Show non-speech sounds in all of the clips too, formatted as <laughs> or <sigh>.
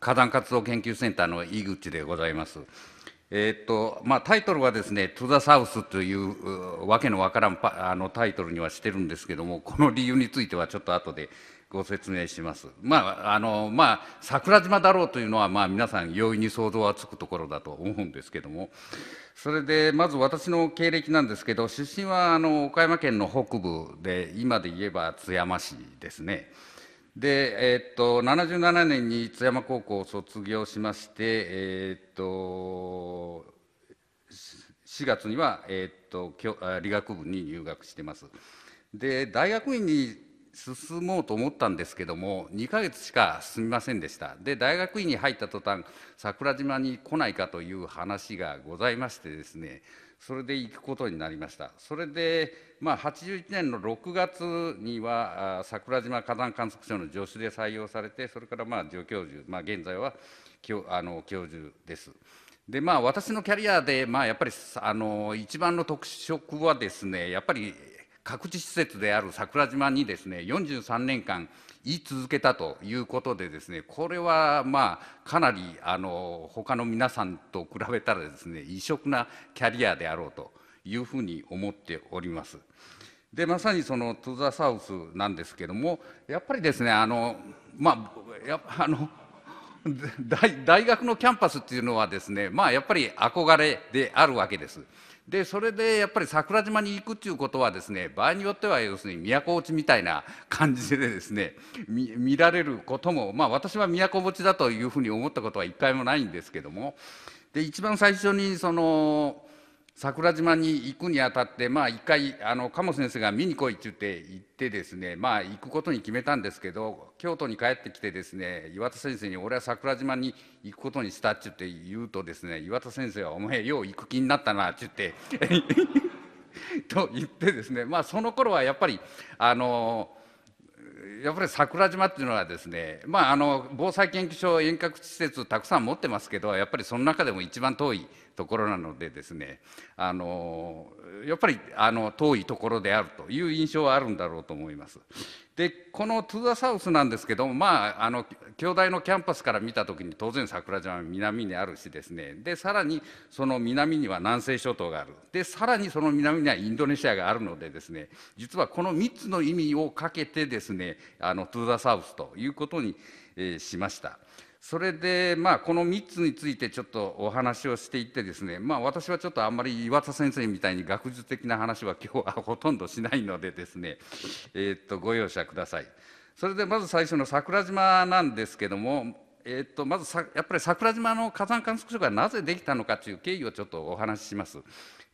火山活動研究センターの井口でございます。えー、っとまあ、タイトルはですね「トゥ・ザ・サウスというわけのわからんあのタイトルにはしてるんですけどもこの理由についてはちょっと後でご説明します。まああのまあ、桜島だろうというのは、まあ、皆さん容易に想像はつくところだと思うんですけどもそれでまず私の経歴なんですけど出身はあの岡山県の北部で今で言えば津山市ですね。で、えー、っと77年に津山高校を卒業しまして、えー、っと4月には、えー、っと理学部に入学してます。で大学院に進もうと思ったんですけども2ヶ月しか進みませんでしたで大学院に入った途端桜島に来ないかという話がございましてですねそれで行くことになりましたそれで、まあ、81年の6月には桜島火山観測所の助手で採用されてそれからまあ助教授、まあ、現在は教あの教授です。でまあ、私のキャリアで、まあ、やっぱりあの一番の特色はですねやっぱり各地施設である桜島にですね43年間言い続けたということでですねこれはまあかなりあの他の皆さんと比べたらですね異色なキャリアであろうというふうに思っております。でまさにその「トゥ・ザ・サウス」なんですけどもやっぱりですねあのまあやあの <laughs> 大学のキャンパスっていうのはですねまあやっぱり憧れであるわけです。でそれでやっぱり桜島に行くっていうことはですね場合によっては要するに都落ちみたいな <laughs> 感じでですね見られることもまあ私は都落ちだというふうに思ったことは一回もないんですけどもで一番最初にその桜島に行くにあたって、まあ、一回あの鴨先生が見に来いって言って行ってですね、まあ、行くことに決めたんですけど京都に帰ってきてですね岩田先生に「俺は桜島に行くことにした」って言って言うとですね岩田先生は「お前よう行く気になったな」って言ってと言ってですねまあその頃はやっぱりあのやっぱり桜島っていうのはですね、まあ、あの防災研究所遠隔施設たくさん持ってますけどやっぱりその中でも一番遠いところなのでですねあのやっぱりあの遠いところであるという印象はあるんだろうと思います。でこの「トゥ・ザ・サウス」なんですけどもまああの京大のキャンパスから見た時に当然桜島は南にあるしですねでさらにその南には南西諸島があるでさらにその南にはインドネシアがあるのでですね実はこの3つの意味をかけてですねあの「トゥ・ザ・サウス」ということに、えー、しました。それで、まあ、この3つについてちょっとお話をしていってですね、まあ、私はちょっとあんまり岩田先生みたいに学術的な話は今日はほとんどしないのでですね、<laughs> えー、っとご容赦ください。それでまず最初の桜島なんですけども、えー、っとまずやっぱり桜島の火山観測所がなぜできたのかという経緯をちょっとお話しします。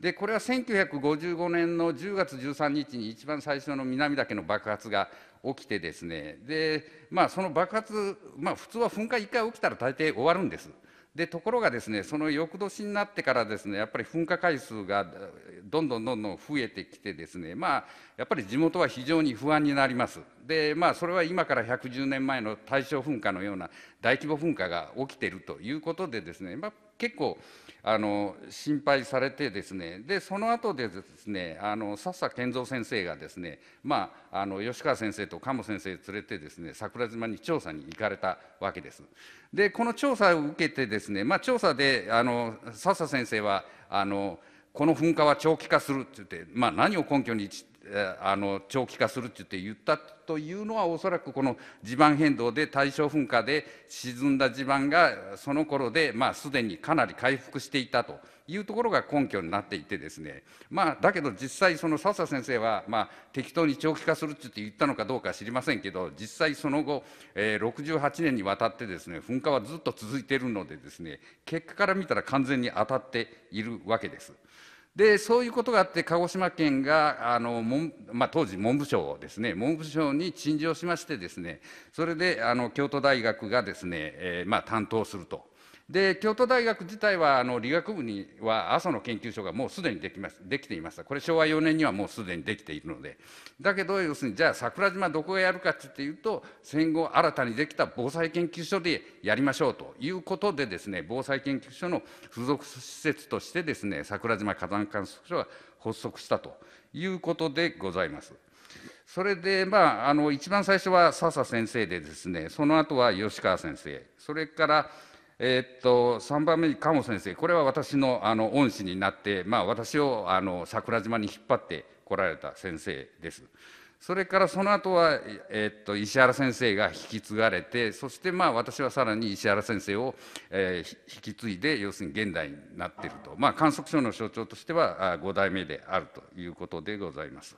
でこれは1955年の10月13日に一番最初の南岳の爆発が起きてですねで、まあ、その爆発、まあ、普通は噴火1回起きたら大抵終わるんです。でところがですねその翌年になってからですねやっぱり噴火回数がどんどんどんどん増えてきてですねまあやっぱり地元は非常に不安になりますでまあそれは今から110年前の大正噴火のような大規模噴火が起きているということでですね、まあ結構あの心配されてですねでその後でですねあの笹健三先生がですね、まあ、あの吉川先生と鴨先生連れてですね桜島に調査に行かれたわけです。でこの調査を受けてですね、まあ、調査であの笹先生はあのこの噴火は長期化するって言って、まあ、何を根拠にあの長期化するって言って言ったというのはおそらくこの地盤変動で大正噴火で沈んだ地盤がその頃でまあすでにかなり回復していたというところが根拠になっていてですねまあだけど実際その笹先生はまあ適当に長期化するって言って言ったのかどうか知りませんけど実際その後、えー、68年にわたってですね噴火はずっと続いているのでですね結果から見たら完全に当たっているわけです。でそういうことがあって鹿児島県があの、まあ、当時文部省ですね文部省に陳情しましてですねそれであの京都大学がですね、えー、まあ、担当するとで京都大学自体はあの理学部には阿蘇の研究所がもうすでにできますできていましたこれ昭和4年にはもうすでにできているのでだけど要するにじゃあ桜島どこがやるかっていうと戦後新たにできた防災研究所でやりましょうということでですね防災研究所の付属施設としてですね桜島火山観測所が発足したということでございます。それで、まあ、あの一番最初は笹先生でですねその後は吉川先生それからえー、っと3番目に鴨先生これは私のあの恩師になって、まあ、私をあの桜島に引っ張ってこられた先生です。それからその後は、えー、っと石原先生が引き継がれてそしてまあ私はさらに石原先生を、えー、引き継いで要するに現代になっていると、まあ、観測所の象徴としては5代目であるということでございます。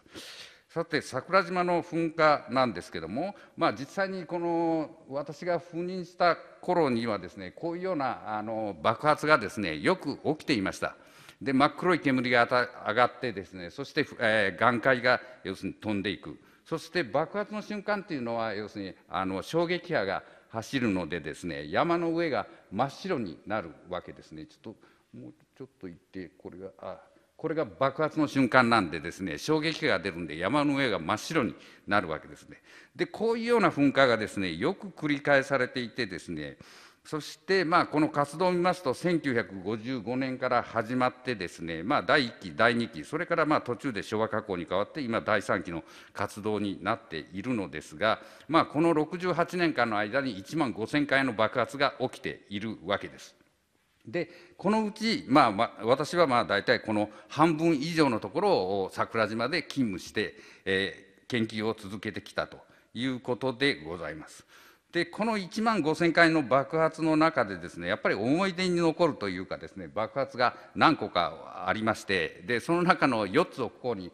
さて桜島の噴火なんですけども、まあ、実際にこの私が赴任した頃にはですねこういうようなあの爆発がですねよく起きていました。で真っ黒い煙が上がってですねそして、えー、眼界が要するに飛んでいくそして爆発の瞬間っていうのは要するにあの衝撃波が走るのでですね山の上が真っ白になるわけですねちょっともうちょっと行ってこれがあこれが爆発の瞬間なんでですね衝撃が出るんで山の上が真っ白になるわけですね。でこういうような噴火がですねよく繰り返されていてですねそしてまあこの活動を見ますと1955年から始まってですねまあ第1期第2期それからまあ途中で昭和火口に変わって今第3期の活動になっているのですがまあこの68年間の間に1万5000回の爆発が起きているわけです。でこのうち、まあ、まあ、私はまあ大体この半分以上のところを桜島で勤務して、えー、研究を続けてきたということでございます。でこの1万5,000回の爆発の中でですねやっぱり思い出に残るというかですね爆発が何個かありましてでその中の4つをここに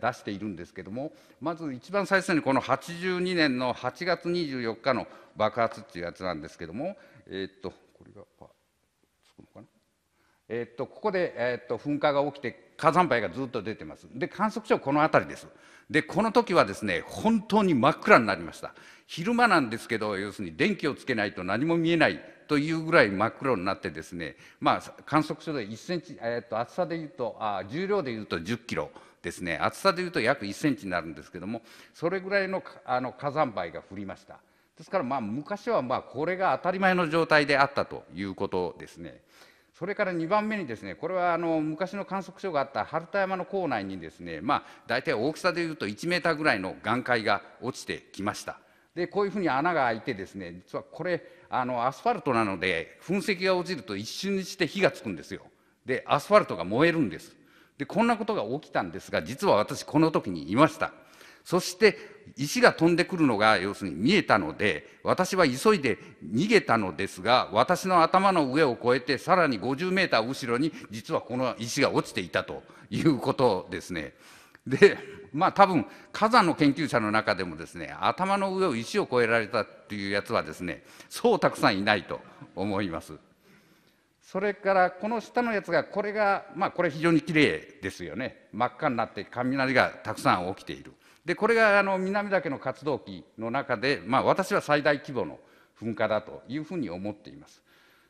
出しているんですけどもまず一番最初にこの82年の8月24日の爆発っていうやつなんですけどもえー、っとえっとここで、えっと噴火が起きて火山灰がずっと出てますで観測所この辺りですでこの時はですね本当に真っ暗になりました昼間なんですけど要するに電気をつけないと何も見えないというぐらい真っ黒になってですね、まあ、観測所で1センチ、えと厚さでいうとあ重量でいうと10キロですね厚さでいうと約1センチになるんですけどもそれぐらいのあの火山灰が降りましたですからまあ昔はまあこれが当たり前の状態であったということですね。それから2番目にですねこれはあの昔の観測所があった春田山の構内にですねまあ大体大きさでいうと1メーターぐらいの岩塊が落ちてきました。でこういうふうに穴が開いてですね実はこれあのアスファルトなので噴石が落ちると一瞬にして火がつくんですよ。でアスファルトが燃えるんです。でこんなことが起きたんですが実は私この時にいました。そして石が飛んでくるのが要するに見えたので私は急いで逃げたのですが私の頭の上を越えてさらに50メーター後ろに実はこの石が落ちていたということですね。でまあ多分火山の研究者の中でもですね頭の上を石を越えられたっていうやつはですねそうたくさんいないと思います。それからこの下のやつがこれがまあこれ非常にきれいですよね真っ赤になって雷がたくさん起きている。でこれがあの南岳の活動期の中で、まあ、私は最大規模の噴火だというふうに思っています。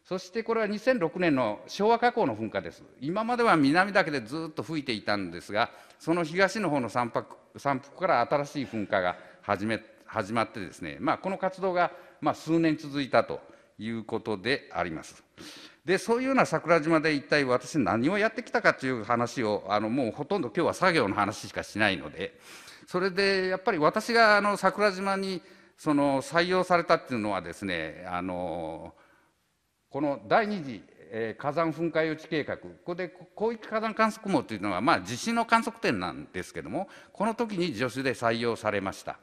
そしてこれは2006年の昭和火口の噴火です。今までは南岳でずっと吹いていたんですが、その東の方の山泊山腹から新しい噴火が始め始まってですね、まあ、この活動がまあ数年続いたということであります。でそういうような桜島で一体私何をやってきたかという話をあのもうほとんど今日は作業の話しかしないのでそれでやっぱり私があの桜島にその採用されたっていうのはですねあのこの第2次え火山噴火予知計画ここで広域火山観測網というのは、まあ、地震の観測点なんですけどもこの時に助手で採用されました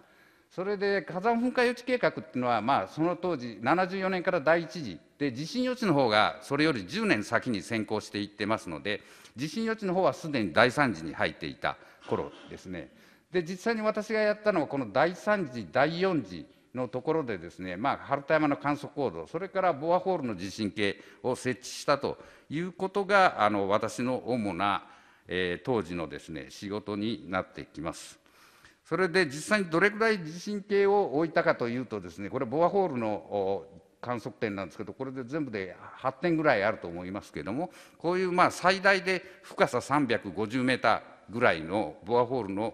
それで火山噴火予知計画っていうのは、まあ、その当時74年から第1次で地震予知の方がそれより10年先に先行していってますので地震予知の方はすでに第3次に入っていた頃ですねで実際に私がやったのはこの第3次第4次のところでですね、まあ、春田山の観測行動、それからボアホールの地震計を設置したということがあの私の主な、えー、当時のですね仕事になってきます。それで実際にどれぐらい地震計を置いたかというとですねこれボアホールの観測点なんですけどこれで全部で8点ぐらいあると思いますけどもこういうまあ最大で深さ350メーターぐらいのボアホールの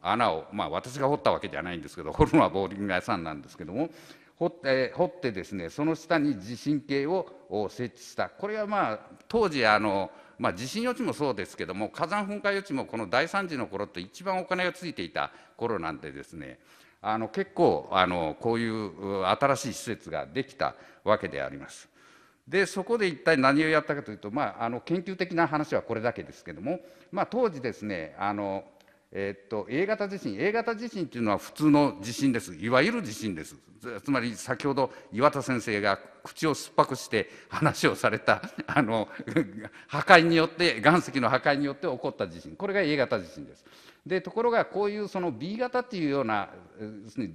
穴をまあ私が掘ったわけじゃないんですけど <laughs> 掘るのはボーリング屋さんなんですけども掘って掘ってですねその下に地震計を設置したこれはまあ当時あの、まあ、地震予知もそうですけども火山噴火予知もこの大惨事の頃とて一番お金がついていた頃なんでですねあの結構あのこういう新しい施設ができたわけであります。でそこで一体何をやったかというと、まあ、あの研究的な話はこれだけですけども、まあ、当時ですねあのえっと A 型地震 A 型地震というのは普通の地震ですいわゆる地震ですつまり先ほど岩田先生が口を酸っぱくして話をされた <laughs> あの破壊によって岩石の破壊によって起こった地震これが A 型地震です。でところがこういうその B 型というような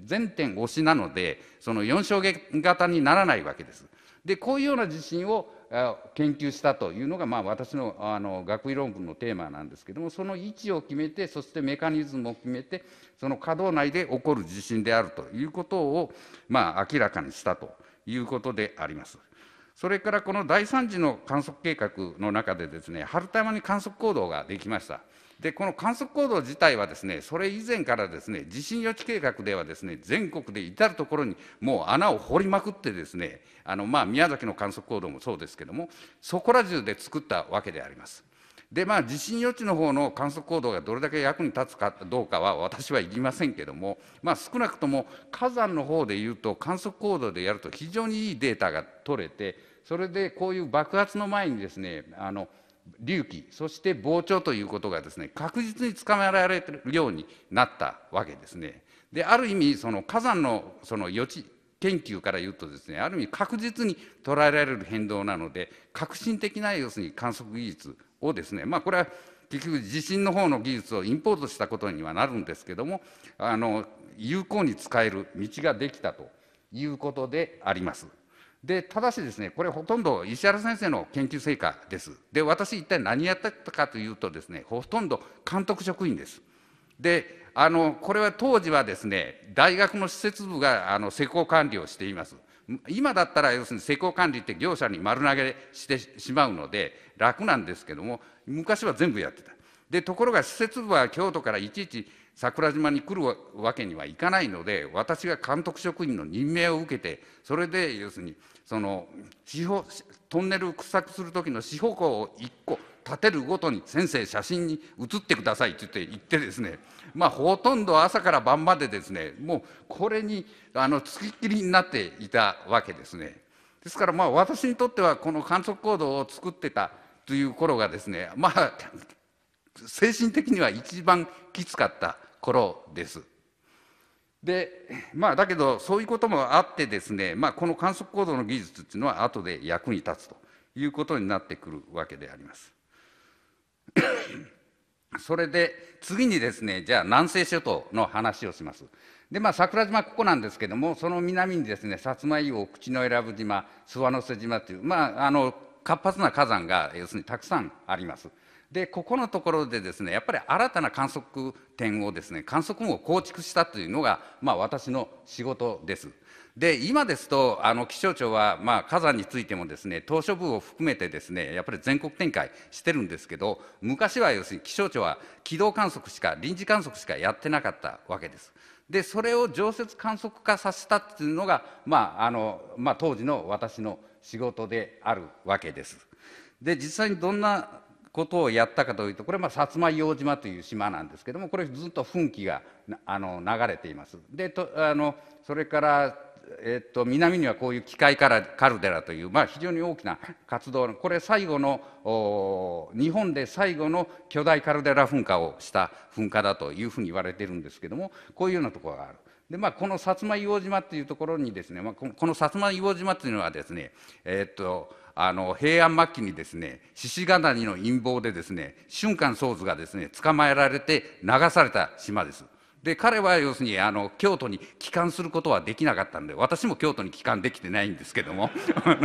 全点押しなのでその4衝撃型にならないわけです。でこういうような地震を研究したというのが、まあ、私のあの学位論文のテーマなんですけどもその位置を決めてそしてメカニズムを決めてその稼働内で起こる地震であるということを、まあ、明らかにしたということであります。それからこの第3次の観測計画の中でですね、春玉に観測行動ができました。でこの観測行動自体はですねそれ以前からですね地震予知計画ではですね全国で至る所にもう穴を掘りまくってですねあのまあ宮崎の観測行動もそうですけどもそこら中で作ったわけであります。でまあ地震予知の方の観測行動がどれだけ役に立つかどうかは私は言いませんけども、まあ、少なくとも火山の方でいうと観測行動でやると非常にいいデータが取れてそれでこういう爆発の前にですねあの隆起そして膨張ということがですね確実につかめられるようになったわけですね。である意味その火山のその予知研究から言うとですねある意味確実に捉えられる変動なので革新的な要するに観測技術をですねまあこれは結局地震の方の技術をインポートしたことにはなるんですけどもあの有効に使える道ができたということであります。でただしですねこれほとんど石原先生の研究成果ですで私一体何やったかというとですねほとんど監督職員ですであのこれは当時はですね大学の施設部があの施工管理をしています今だったら要するに施工管理って業者に丸投げしてしまうので楽なんですけども昔は全部やってたでところが施設部は京都からいちいち桜島に来るわけにはいかないので私が監督職員の任命を受けてそれで要するにその四方トンネルを掘削する時の四方向を1個立てるごとに先生写真に写ってくださいって言って言ってですねまあほとんど朝から晩までですねもうこれにあのつきっきりになっていたわけですね。ですからまあ私にとってはこの観測行動を作ってたという頃がですねまあ精神的には一番きつかった頃です。でまあ、だけどそういうこともあってですね、まあ、この観測行動の技術っていうのは後で役に立つということになってくるわけであります。<coughs> それで次にですねじゃあ南西諸島の話をします。でまあ桜島ここなんですけどもその南にですね薩摩硫黄口永良部島諏訪之瀬島というまああの活発な火山が要するにたくさんあります。でここのところでですねやっぱり新たな観測点をですね観測網を構築したというのが、まあ、私の仕事です。で今ですとあの気象庁は、まあ、火山についてもですね島しょ部を含めてですねやっぱり全国展開してるんですけど昔は要するに気象庁は軌道観測しか臨時観測しかやってなかったわけです。でそれを常設観測化させたっていうのが、まああのまあ、当時の私の仕事であるわけです。で実際にどんなことをやったかというとこれはまあ薩摩硫黄島という島なんですけどもこれずっと噴気があの流れています。でとあのそれからえっと、南にはこういう機械からカルデラという、まあ、非常に大きな活動これ最後の日本で最後の巨大カルデラ噴火をした噴火だというふうに言われてるんですけどもこういうようなところがある。でまあ、この薩摩硫黄島っていうところにですね、まあ、この薩摩硫黄島というのはですね、えっとあの平安末期にですね獅子ヶ谷の陰謀でですね瞬間宗図がですね捕まえられて流された島です。で彼は要するにあの京都に帰還することはできなかったんで私も京都に帰還できてないんですけども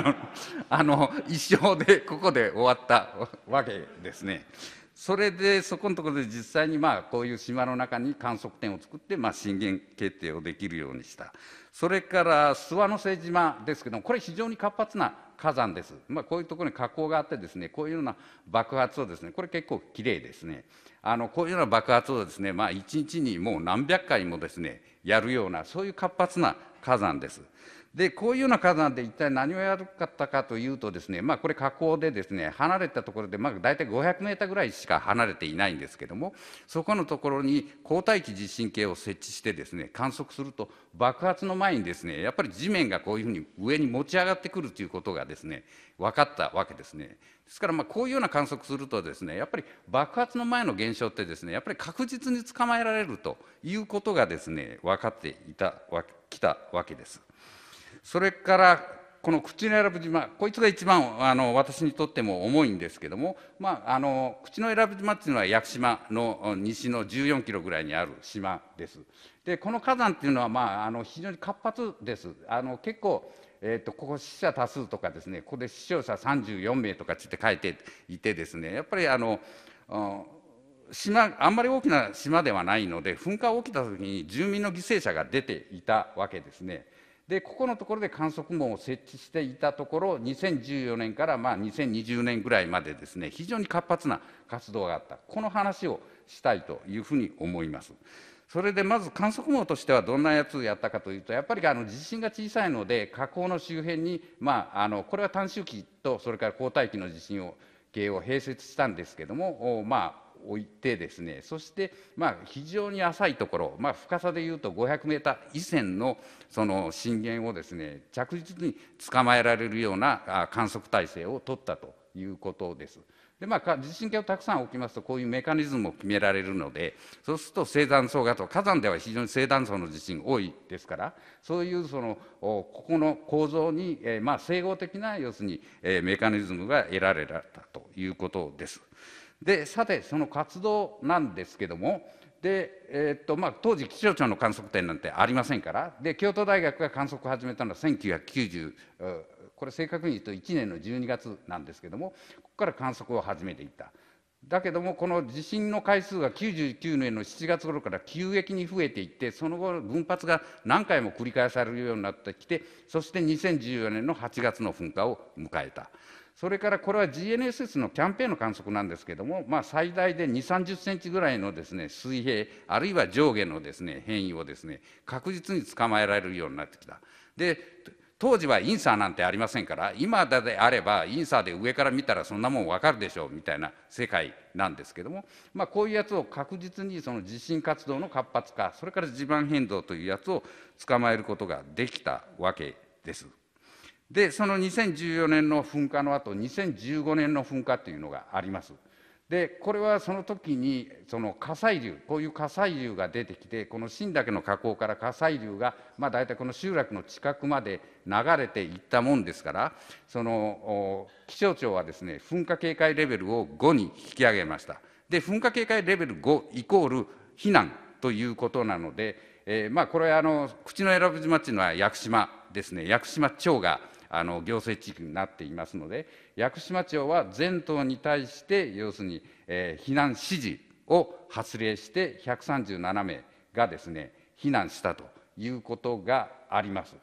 <laughs> あの一生でここで終わったわけですね。それでそこのところで実際にまあこういう島の中に観測点を作ってまあ震源決定をできるようにしたそれから諏訪之瀬島ですけどもこれ非常に活発な火山です、まあ、こういうところに火口があってですねこういうような爆発をですねこれ結構きれいですねあのこういうような爆発をですね、まあ、1日にもう何百回もですねやるようなそういう活発な火山です。でこういうような数なんで一体何をやるかったかというとですね、まあ、これ火口でですね離れたところで、まあ、大体5 0 0ーぐらいしか離れていないんですけどもそこのところに高代機地震計を設置してですね観測すると爆発の前にですねやっぱり地面がこういうふうに上に持ち上がってくるということがですね分かったわけですね。ですからまこういうような観測するとですねやっぱり爆発の前の現象ってですねやっぱり確実に捕まえられるということがですね分かっていたわ来たわけです。それからこの口の選ぶ島こいつが一番あの私にとっても重いんですけども、まあ、あの口の選ぶ島っていうのは屋久島の西の14キロぐらいにある島です。でこの火山っていうのは、まあ、あの非常に活発です。あの結構えーと、とここ死者多数とかですねここで死傷者34名とかって書いていてですねやっぱりあの、うん、島あんまり大きな島ではないので噴火が起きた時に住民の犠牲者が出ていたわけですね。でここのところで観測網を設置していたところ2014年からまあ2020年ぐらいまでですね非常に活発な活動があったこの話をしたいというふうに思います。それでまず観測網としてはどんなやつをやったかというとやっぱりあの地震が小さいので火口の周辺に、まあ、あのこれは短周期とそれから後退期の地震を計を併設したんですけども、まあ、置いてですねそしてまあ非常に浅いところ、まあ、深さでいうと 500m 以前のその震源をですね着実に捕まえられるような観測体制を取ったということです。でまあ、地震計をたくさん置きますとこういうメカニズムを決められるのでそうすると生断層と、火山では非常に生断層の地震多いですからそういうそのここの構造に、えー、まあ、整合的な要するに、えー、メカニズムが得られたということです。でさてその活動なんですけどもで、えー、っとまあ、当時気象庁の観測点なんてありませんからで京都大学が観測を始めたのは1990これ正確に言うと1年の12月なんですけどもここから観測を始めていった。だけどもこの地震の回数が99年の7月頃から急激に増えていってその後群発が何回も繰り返されるようになってきてそして2014年の8月の噴火を迎えたそれからこれは GNSS のキャンペーンの観測なんですけども、まあ、最大で2、30センチぐらいのですね水平、あるいは上下のですね変異をですね確実に捕まえられるようになってきた。で当時はインサーなんてありませんから今であればインサーで上から見たらそんなもん分かるでしょうみたいな世界なんですけども、まあ、こういうやつを確実にその地震活動の活発化それから地盤変動というやつを捕まえることができたわけです。でその2014年の噴火の後2015年の噴火というのがあります。でこれはその時にその火砕流こういう火砕流が出てきてこの新岳の河口から火砕流が、まあ、大体この集落の近くまで流れていったもんですからその気象庁はですね噴火警戒レベルを5に引き上げましたで噴火警戒レベル5イコール避難ということなので、えー、まあこれはあの口永良部島っていうのは屋久島ですね屋久島町があの行政地域になっていますので屋久島町は全島に対して要するに、えー、避難指示を発令して137名がですね避難したということがあります。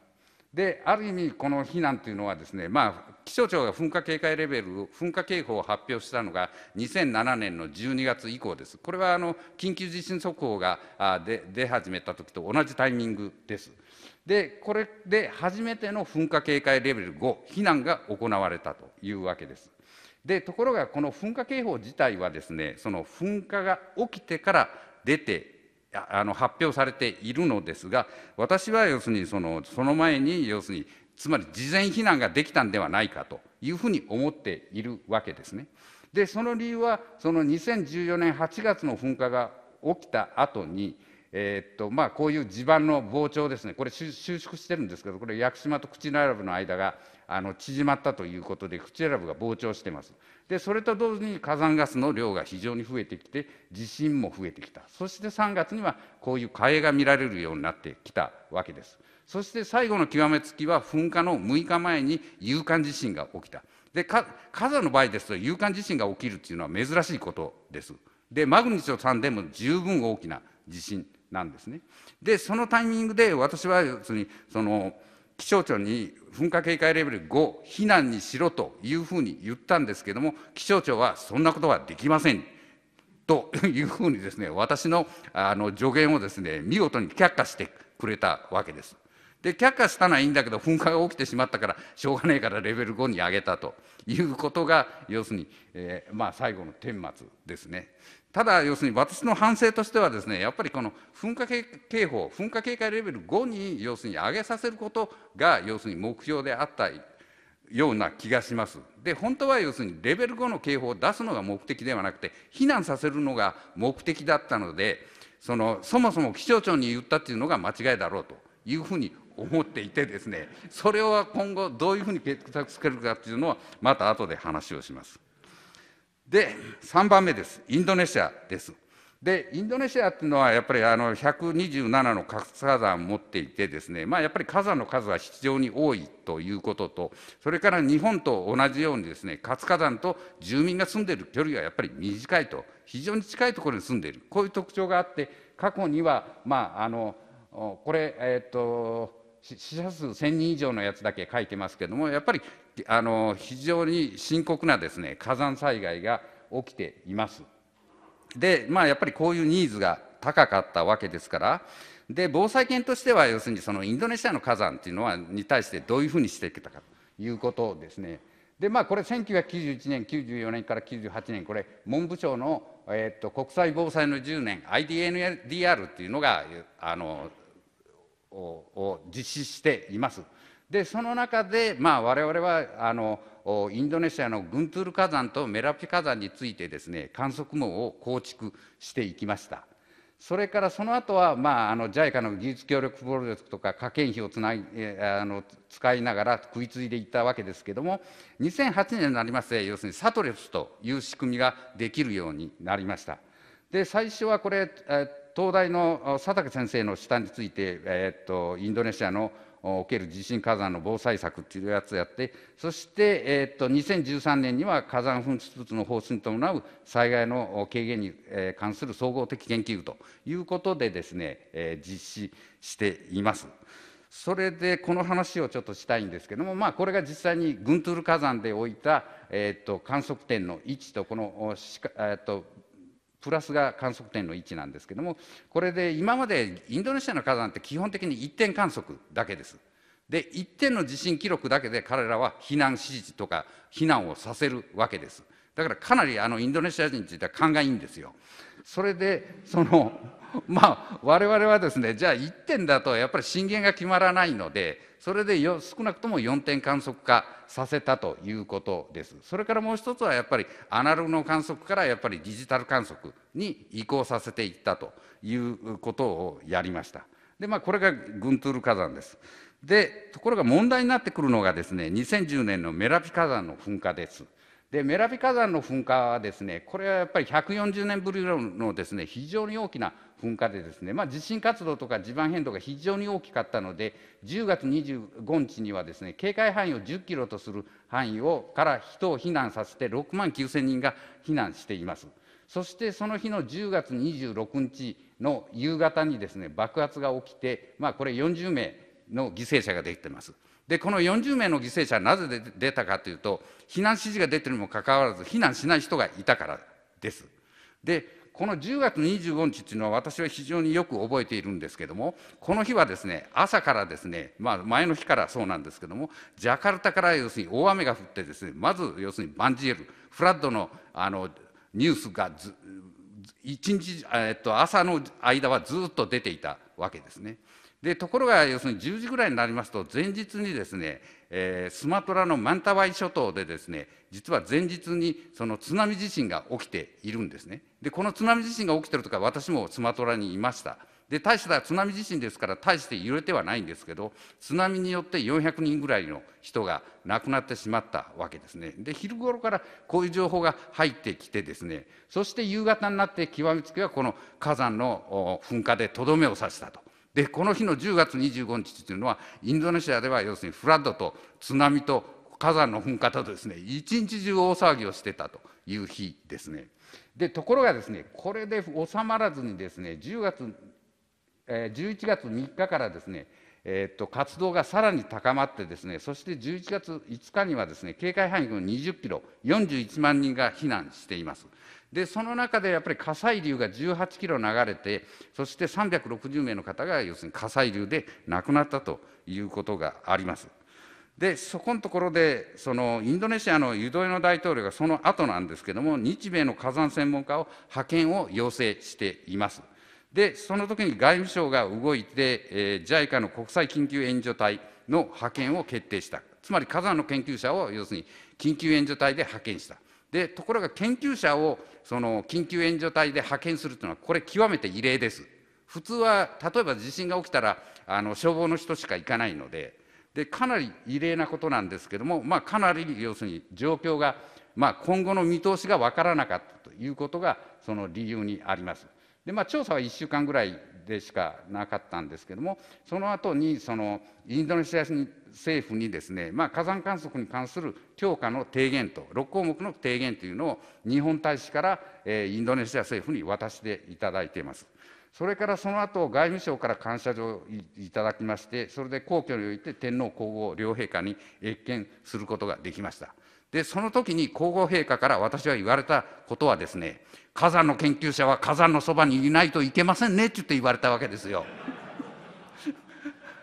である意味この避難というのはですね、まあ、気象庁が噴火警戒レベル噴火警報を発表したのが2007年の12月以降ですこれはあの緊急地震速報が出始めた時と同じタイミングですでこれで初めての噴火警戒レベル5避難が行われたというわけですでところがこの噴火警報自体はですねその噴火が起きてから出てあの発表されているのですが私は要するにそのその前に要するにつまり事前避難ができたんではないかというふうに思っているわけですね。でその理由はその2014年8月の噴火が起きた後にえー、っとまあ、こういう地盤の膨張ですねこれ収縮してるんですけどこれ屋久島と口並ぶの間があの縮まったということで口並ぶが膨張してます。でそれと同時に火山ガスの量が非常に増えてきて地震も増えてきたそして3月にはこういう火影が見られるようになってきたわけですそして最後の極めつきは噴火の6日前に有感地震が起きたで火山の場合ですと有感地震が起きるっていうのは珍しいことですでマグニチュード3でも十分大きな地震なんですねでそのタイミングで私は要するにその気象庁に噴火警戒レベル5、避難にしろというふうに言ったんですけども、気象庁はそんなことはできませんというふうにですね、私のあの助言をですね、見事に却下してくれたわけです。で、却下したのはいいんだけど、噴火が起きてしまったから、しょうがねえからレベル5に上げたということが、要するに、えー、まあ、最後の顛末ですね。ただ要するに私の反省としてはですねやっぱりこの噴火警報噴火警戒レベル5に要するに上げさせることが要するに目標であったような気がします。で本当は要するにレベル5の警報を出すのが目的ではなくて避難させるのが目的だったのでそのそもそも気象庁に言ったっていうのが間違いだろうというふうに思っていてですねそれを今後どういうふうに決着つけるかっていうのはまた後で話をします。で、3番目です。インドネシアです。で、インドネシアっていうのは、やっぱりあの127の活火山を持っていてですね、まあ、やっぱり火山の数は非常に多いということと、それから日本と同じようにですね、活火山と住民が住んでいる距離がやっぱり短いと、非常に近いところに住んでいる、こういう特徴があって、過去には、まあ、あのこれ、えっ、と、死者数1000人以上のやつだけ書いてますけどもやっぱりあの非常に深刻なですね火山災害が起きています。で、まあ、やっぱりこういうニーズが高かったわけですから、で防災圏としては、要するにそのインドネシアの火山というのはに対してどういうふうにしてきたかということですね。でまあ、これ1991年、94年から98年、これ、文部省の、えー、と国際防災の10年、IDNDR というのがあのを実施しています。でその中で、まあ、我々はあのインドネシアのグントゥール火山とメラピ火山についてですね観測網を構築していきました。それからその後は、まあ、あの JICA の技術協力プロジェクトとか科研費をつないあの使いながら食いついでいったわけですけれども2008年になりまして要するにサトレスという仕組みができるようになりました。で最初はこれ東大の佐竹先生の下について、えー、っとインドネシアのおける地震火山の防災策っていうやつをやってそして、えー、っと2013年には火山噴出物の放出に伴う災害の軽減に関する総合的研究ということでですね、えー、実施しています。それでこの話をちょっとしたいんですけれども、まあ、これが実際にグントゥール火山で置いた、えー、と観測点の位置とこの、えー、とプラスが観測点の位置なんですけどもこれで今までインドネシアの火山って基本的に1点観測だけです。で1点の地震記録だけで彼らは避難指示とか避難をさせるわけです。だからかなりあのインドネシア人については勘がいいんですよ。それでそのまあ我々はですねじゃあ1点だとやっぱり震源が決まらないのでそれでよ少なくとも4点観測化させたということですそれからもう一つはやっぱりアナログの観測からやっぱりデジタル観測に移行させていったということをやりましたでまあこれがグントゥール火山ですでところが問題になってくるのがですね2010年のメラピ火山の噴火ですでメラビ火山の噴火はですねこれはやっぱり140年ぶりのですね非常に大きな噴火でですね、まあ、地震活動とか地盤変動が非常に大きかったので10月25日にはですね警戒範囲を10キロとする範囲をから人を避難させて6万9000人が避難しています。そしてその日の10月26日の夕方にですね爆発が起きて、まあ、これ40名の犠牲者が出てます。でこの40名の犠牲者なぜ出たかというと避難指示が出てるにもかかわらず避難しない人がいたからです。でこの10月25日というのは私は非常によく覚えているんですけどもこの日はですね朝からですね、まあ、前の日からそうなんですけどもジャカルタから要するに大雨が降ってですねまず要するにバンジエルフラッドのあのニュースがず日、えっと、朝の間はずっと出ていたわけですね。でところが要するに10時ぐらいになりますと前日にですね、えー、スマトラのマンタワイ諸島でですね実は前日にその津波地震が起きているんですねでこの津波地震が起きてるとか私もスマトラにいましたで大した津波地震ですから大して揺れてはないんですけど津波によって400人ぐらいの人が亡くなってしまったわけですねで昼頃からこういう情報が入ってきてですねそして夕方になって極めつけはこの火山の噴火でとどめを刺したとでこの日の10月25日っていうのはインドネシアでは要するにフラッドと津波と火山の噴火とですね一日中大騒ぎをしてたという日ですね。でところがですねこれで収まらずにですね10月、えー、11月3日からですねえと活動がさらに高まってですねそして11月5日にはですね警戒範囲の20キロ41万人が避難しています。でその中でやっぱり火砕流が18キロ流れてそして360名の方が要するに火砕流で亡くなったということがあります。でそこのところでそのインドネシアのユドエノ大統領がその後なんですけども日米の火山専門家を派遣を要請しています。で、その時に外務省が動いて、えー、JICA の国際緊急援助隊の派遣を決定した。つまり火山の研究者を要するに緊急援助隊で派遣した。で、ところが研究者をその緊急援助隊で派遣するというのは、これ極めて異例です。普通は、例えば地震が起きたら、あの消防の人しか行かないので、でかなり異例なことなんですけども、まあ、かなり要するに状況が、まあ、今後の見通しが分からなかったということがその理由にあります。で、まあ、調査は1週間ぐらいでしかなかったんですけれどもその後にそインドネシア政府にですね、まあ、火山観測に関する強化の提言と6項目の提言というのを日本大使から、えー、インドネシア政府に渡していただいています。それからその後外務省から感謝状をいただきましてそれで皇居において天皇皇后両陛下に謁見することができました。でその時に皇后陛下から私は言われたことはですね火山の研究者は火山のそばにいないといけませんねって言って言われたわけですよ。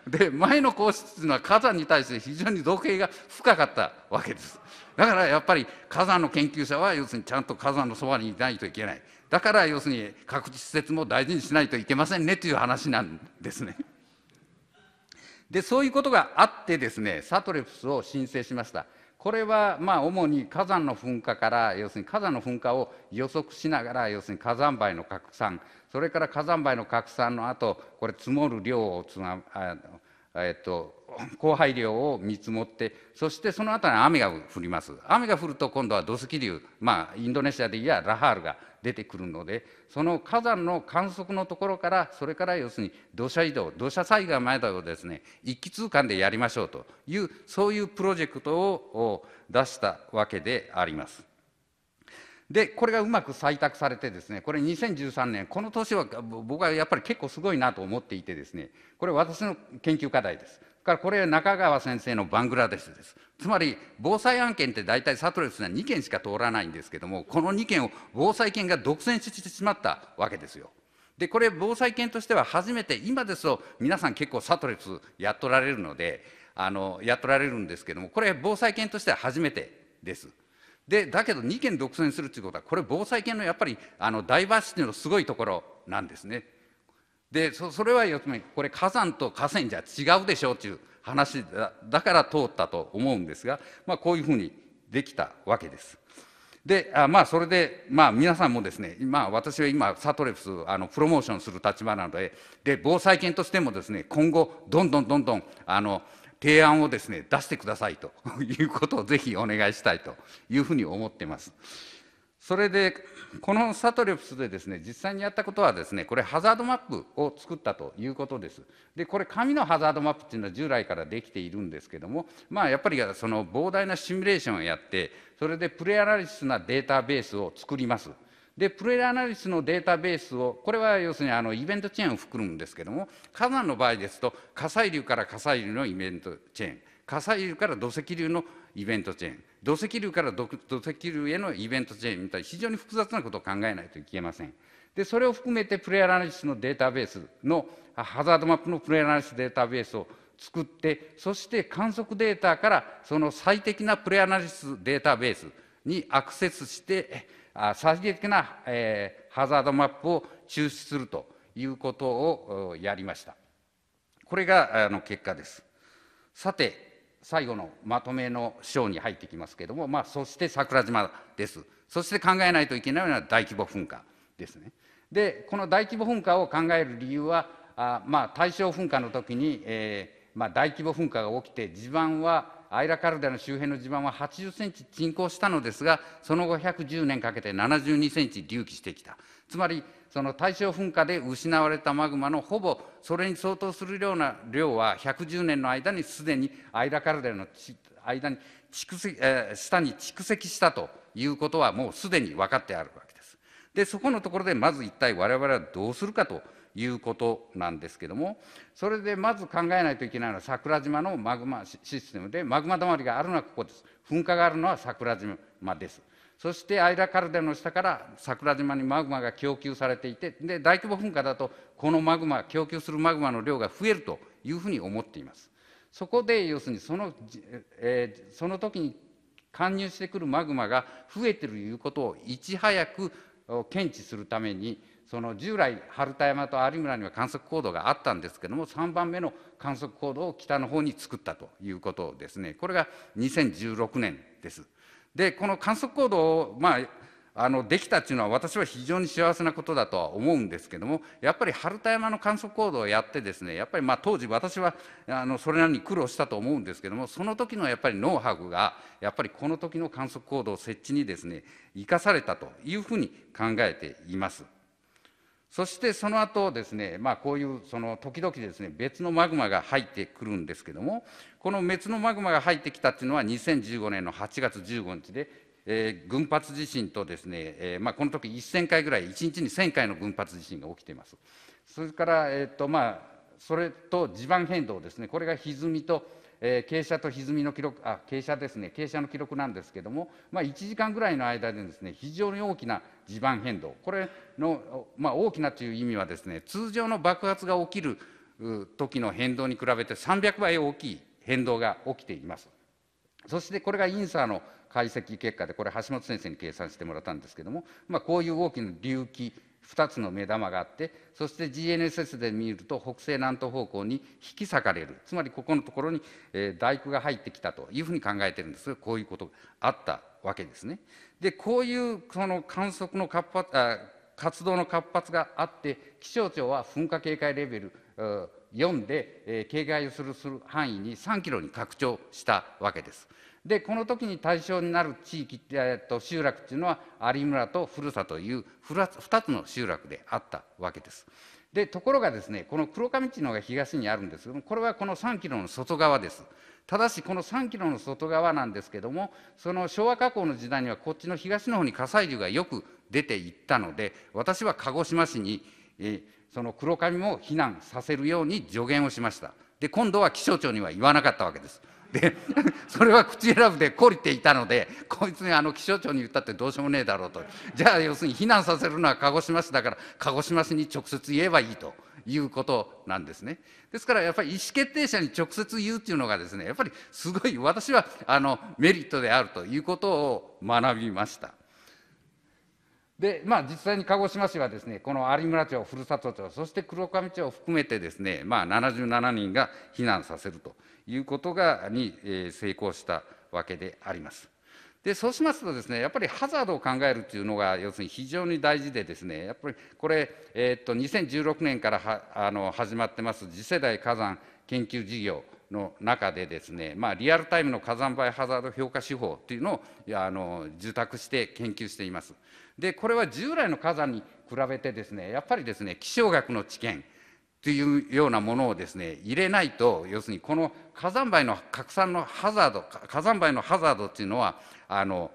で前の皇室というのは火山に対して非常に造形が深かったわけですだからやっぱり火山の研究者は要するにちゃんと火山のそばにいないといけないだから要するに各地施設も大事にしないといけませんねという話なんですねでそういうことがあってですねサトレフスを申請しましたこれはまあ主に火山の噴火から要するに火山の噴火を予測しながら要するに火山灰の拡散それから火山灰の拡散の後これ積もる量をつなえっと降灰量を見積もってそしてその後に雨が降ります雨が降ると今度は土石流まあインドネシアでいやラハールが出てくるのでその火山の観測のところからそれから要するに土砂移動土砂災害前だをですね一気通貫でやりましょうというそういうプロジェクトを出したわけであります。でこれがうまく採択されてですねこれ2013年この年は僕はやっぱり結構すごいなと思っていてですねこれ私の研究課題です。からこれ中川先生のバングラデシュです。つまり防災案件って大体サトレスは2件しか通らないんですけどもこの2件を防災権が独占してしまったわけですよ。でこれ防災権としては初めて今ですと皆さん結構サトレスやっとられるのであのやっとられるんですけどもこれ防災権としては初めてです。でだけど2件独占するということはこれ防災権のやっぱりあのダイバーシティのすごいところなんですね。でそれは要するにこれ火山と河川じゃ違うでしょうという話だから通ったと思うんですが、まあ、こういうふうにできたわけです。であまあそれで、まあ、皆さんもですね、まあ、私は今サトレプスあのプロモーションする立場なのでで防災研としてもですね今後どんどんどんどんあの提案をですね出してくださいということをぜひお願いしたいというふうに思ってます。それで、このサトリョプスでですね、実際にやったことはですね、これハザードマップを作ったということです。で、これ紙のハザードマップっていうのは従来からできているんですけども、まあやっぱりその膨大なシミュレーションをやって、それでプレアナリシスなデータベースを作ります。で、プレアナリシスのデータベースを、これは要するにあのイベントチェーンを含むんですけども、火山の場合ですと、火砕流から火砕流のイベントチェーン、火砕流から土石流のイベントチェーン、土石流から土石流へのイベントチェーンみたいな、非常に複雑なことを考えないといけません。で、それを含めてプレアナリシスのデータベースの、ハザードマップのプレアナリシスデータベースを作って、そして観測データからその最適なプレアナリシスデータベースにアクセスして、最適な、えー、ハザードマップを抽出するということをやりました。これがあの結果です。さて、最後のまとめの章に入ってきますけども、まあ、そして桜島です。そして考えないといけないのは大規模噴火ですね。で、この大規模噴火を考える理由は、あまあ、大正噴火の時に、えー、まあ、大規模噴火が起きて、地盤は、アイラカルデの周辺の地盤は80センチ沈降したのですが、その後110年かけて72センチ隆起してきた。つまりその大正噴火で失われたマグマのほぼそれに相当するような量は110年の間にすでにアイラカルデの間に蓄積、えー、下に蓄積したということはもうすでに分かってあるわけです。でそこのところでまず一体我々はどうするかということなんですけどもそれでまず考えないといけないのは桜島のマグマシステムでマグマ溜まりがあるのはここです噴火があるのは桜島ですそしてアイラカルデの下から桜島にマグマが供給されていてで大規模噴火だとこのマグマ供給するマグマの量が増えるというふうに思っていますそこで要するにその,、えー、その時に貫入してくるマグマが増えてるいうことをいち早く検知するためにその従来春田山と有村には観測高度があったんですけども3番目の観測高度を北の方に作ったということですねこれが2016年です。でこの観測行動を、まあ、あのできたというのは私は非常に幸せなことだとは思うんですけどもやっぱり春田山の観測行動をやってですねやっぱりまあ当時私はあのそれなりに苦労したと思うんですけどもその時のやっぱりノウハウがやっぱりこの時の観測行動設置にですね生かされたというふうに考えています。そしてその後ですね、まあ、こういうその時々ですね別のマグマが入ってくるんですけどもこの別のマグマが入ってきたっていうのは2015年の8月15日で、えー、群発地震とですね、えー、まあ、この時1000回ぐらい1日に1000回の群発地震が起きていますそれから、えーとまあ、それと地盤変動ですねこれが歪みと、えー、傾斜と歪みの記録あ傾斜ですね傾斜の記録なんですけども、まあ、1時間ぐらいの間でですね非常に大きな地盤変動これの、まあ、大きなという意味はですね通常の爆発が起きる時の変動に比べて300倍大きい変動が起きています。そしてこれがインサーの解析結果でこれ橋本先生に計算してもらったんですけども、まあ、こういう大きな隆起2つの目玉があってそして GNSS で見ると北西南東方向に引き裂かれるつまりここのところに、えー、大工が入ってきたというふうに考えてるんですがこういうことがあったわけですね。でこういうその観測の活発あ活動の活発があって気象庁は噴火警戒レベル4で、えー、警戒をするする範囲に3キロに拡張したわけです。でこの時に対象になる地域、えっと、集落というのは有村と古里という2つの集落であったわけです。でところがですねこの黒上地の方が東にあるんですけどもこれはこの3キロの外側です。ただしこの3キロの外側なんですけどもその昭和火口の時代にはこっちの東の方に火砕流がよく出ていったので私は鹿児島市に、えその黒髪も避難させるように助言をしましたで今度は気象庁には言わなかったわけですで <laughs> それは口選ぶで懲りていたのでこいつにあの気象庁に言ったってどうしようもねえだろうとじゃあ要するに避難させるのは鹿児島市だから鹿児島市に直接言えばいいと。いうことなんですね。ですからやっぱり意思決定者に直接言うっていうのがですねやっぱりすごい私はあのメリットであるということを学びました。でまあ実際に鹿児島市はですねこの有村町ふるさと町そして黒上町を含めてですねまあ77人が避難させると。いうことがに成功したわけであります。でそうしますとですねやっぱりハザードを考えるというのが要するに非常に大事でですねやっぱりこれ、えー、っと2016年からあの始まってます次世代火山研究事業の中でですね、まあ、リアルタイムの火山灰ハザード評価手法というのをあの受託して研究しています。でこれは従来の火山に比べてですねやっぱりですね気象学の知見というようなものをですね入れないと要するにこの火山灰の拡散のハザード火山灰のハザードっていうのはあの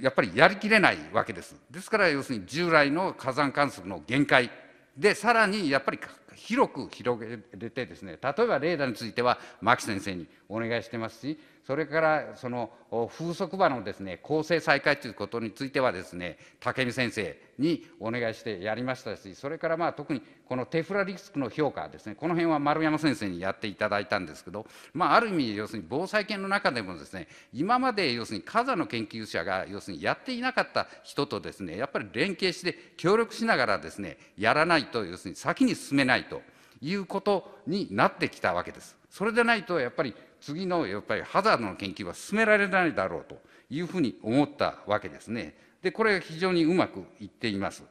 やっぱりやりきれないわけですですから要するに従来の火山観測の限界でさらにやっぱり広く広げてですね例えばレーダーについては牧先生にお願いしてますしそれからその風速場のですね構成再開ということについてはですね武見先生にお願いしてやりましたしそれからまあ特にこのテフラリスクの評価ですねこの辺は丸山先生にやっていただいたんですけど、まあ、ある意味要するに防災研の中でもですね今まで要するに火山の研究者が要するにやっていなかった人とですねやっぱり連携して協力しながらですねやらないと要するに先に進めないということになってきたわけです。それでないとやっぱり次のやっぱりハザードの研究は進められないだろうというふうに思ったわけですね。で、これが非常にうまくいっています。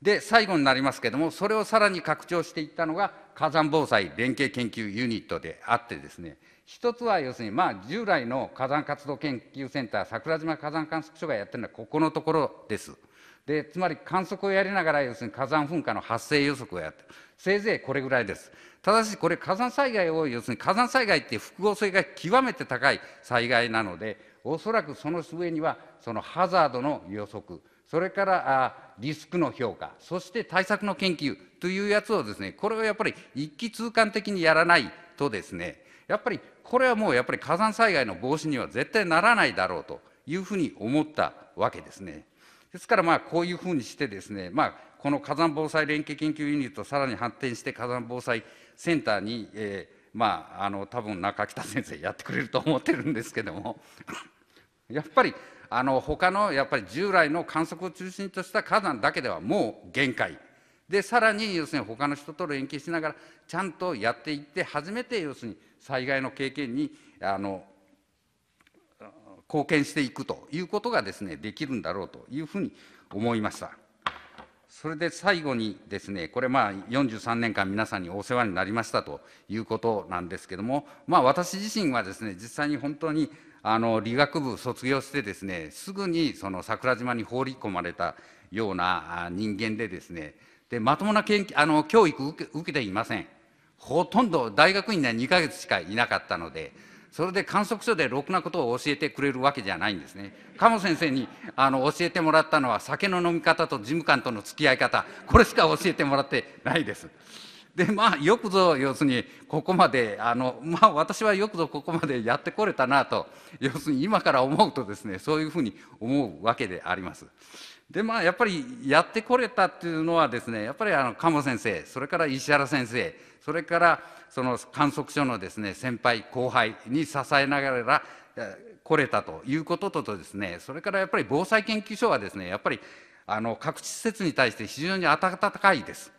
で、最後になりますけども、それをさらに拡張していったのが火山防災連携研究ユニットであってですね、一つは要するに、まあ、従来の火山活動研究センター、桜島火山観測所がやってるのはここのところです。でつまり観測をやりながら要するに火山噴火の発生予測をやってせいぜいこれぐらいですただしこれ火山災害を要するに火山災害って複合性が極めて高い災害なのでおそらくその上にはそのハザードの予測それからリスクの評価そして対策の研究というやつをですねこれをやっぱり一気通貫的にやらないとですねやっぱりこれはもうやっぱり火山災害の防止には絶対ならないだろうというふうに思ったわけですね。ですからまあこういうふうにしてですね、まあ、この火山防災連携研究ユニットさらに発展して火山防災センターに、えー、まああの多分中北先生やってくれると思ってるんですけども <laughs> やっぱりあの他のやっぱり従来の観測を中心とした火山だけではもう限界でさらに要するに他の人と連携しながらちゃんとやっていって初めて要するに災害の経験にあの貢献していくということがですねできるんだろうというふうに思いました。それで最後にですね、これま43年間皆さんにお世話になりましたということなんですけども、まあ私自身はですね、実際に本当にあの理学部卒業してですね、すぐにその桜島に放り込まれたような人間でですね、でまともな研究あの教育受け受けていません。ほとんど大学院には2ヶ月しかいなかったので、それで観測所でろくなことを教えてくれるわけじゃないんですね。鴨先生にあの教えてもらったのは酒の飲み方と事務官との付き合い方これしか教えてもらってないです。でまあよくぞ要するにここまであのまあ私はよくぞここまでやってこれたなと要するに今から思うとですねそういうふうに思うわけであります。でまあやっぱりやってこれたっていうのはですねやっぱりあの鴨先生それから石原先生それからその観測所のですね先輩後輩に支えながら来れたということとですねそれからやっぱり防災研究所はですねやっぱりあの各施設に対して非常に温かいです。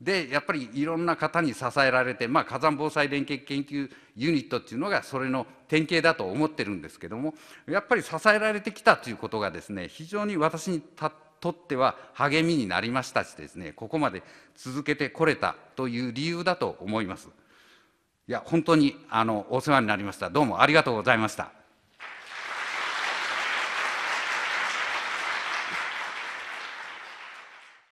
でやっぱりいろんな方に支えられて、まあ、火山防災連携研究ユニットっていうのがそれの典型だと思ってるんですけどもやっぱり支えられてきたということがですね非常に私にとっては励みになりましたしですねここまで続けてこれたという理由だと思います。いや、本当にあのお世話になりました。どうもありがとうございました。